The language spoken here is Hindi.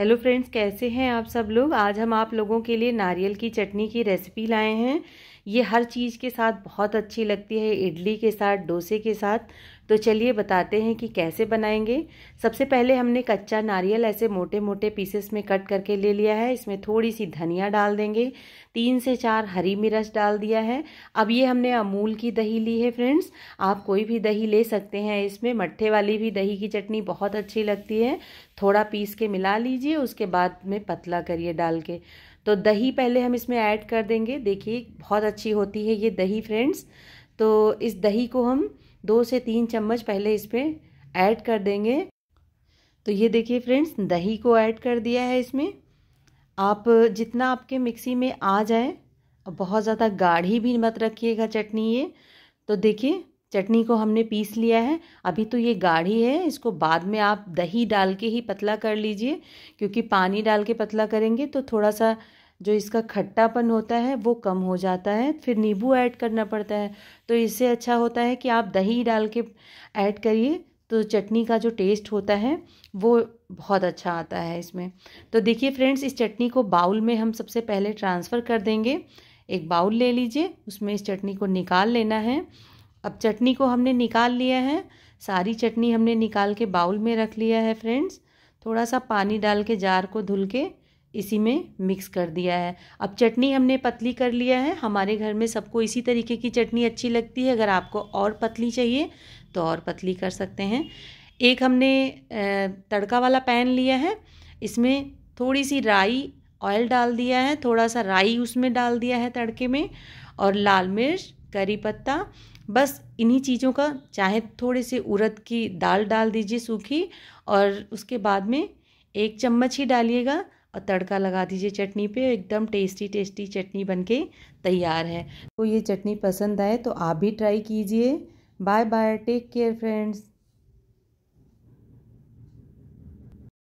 हेलो फ्रेंड्स कैसे हैं आप सब लोग आज हम आप लोगों के लिए नारियल की चटनी की रेसिपी लाए हैं ये हर चीज़ के साथ बहुत अच्छी लगती है इडली के साथ डोसे के साथ तो चलिए बताते हैं कि कैसे बनाएंगे सबसे पहले हमने कच्चा नारियल ऐसे मोटे मोटे पीसेस में कट करके ले लिया है इसमें थोड़ी सी धनिया डाल देंगे तीन से चार हरी मिर्च डाल दिया है अब ये हमने अमूल की दही ली है फ्रेंड्स आप कोई भी दही ले सकते हैं इसमें मट्ठे वाली भी दही की चटनी बहुत अच्छी लगती है थोड़ा पीस के मिला लीजिए उसके बाद में पतला करिए डाल के तो दही पहले हम इसमें ऐड कर देंगे देखिए बहुत अच्छी होती है ये दही फ्रेंड्स तो इस दही को हम दो से तीन चम्मच पहले इसमें ऐड कर देंगे तो ये देखिए फ्रेंड्स दही को ऐड कर दिया है इसमें आप जितना आपके मिक्सी में आ जाए बहुत ज़्यादा गाढ़ी भी मत रखिएगा चटनी ये तो देखिए चटनी को हमने पीस लिया है अभी तो ये गाढ़ी है इसको बाद में आप दही डाल के ही पतला कर लीजिए क्योंकि पानी डाल के पतला करेंगे तो थोड़ा सा जो इसका खट्टापन होता है वो कम हो जाता है फिर नींबू ऐड करना पड़ता है तो इससे अच्छा होता है कि आप दही डाल के ऐड करिए तो चटनी का जो टेस्ट होता है वो बहुत अच्छा आता है इसमें तो देखिए फ्रेंड्स इस चटनी को बाउल में हम सबसे पहले ट्रांसफ़र कर देंगे एक बाउल ले लीजिए उसमें इस चटनी को निकाल लेना है अब चटनी को हमने निकाल लिया है सारी चटनी हमने निकाल के बाउल में रख लिया है फ्रेंड्स थोड़ा सा पानी डाल के जार को धुल के इसी में मिक्स कर दिया है अब चटनी हमने पतली कर लिया है हमारे घर में सबको इसी तरीके की चटनी अच्छी लगती है अगर आपको और पतली चाहिए तो और पतली कर सकते हैं एक हमने तड़का वाला पैन लिया है इसमें थोड़ी सी राई ऑयल डाल दिया है थोड़ा सा राई उसमें डाल दिया है तड़के में और लाल मिर्च करी पत्ता बस इन्हीं चीज़ों का चाहे थोड़े से उड़द की दाल डाल दीजिए सूखी और उसके बाद में एक चम्मच ही डालिएगा और तड़का लगा दीजिए चटनी पे एकदम टेस्टी टेस्टी चटनी बनके तैयार है तो ये चटनी पसंद आए तो आप भी ट्राई कीजिए bye bye take care friends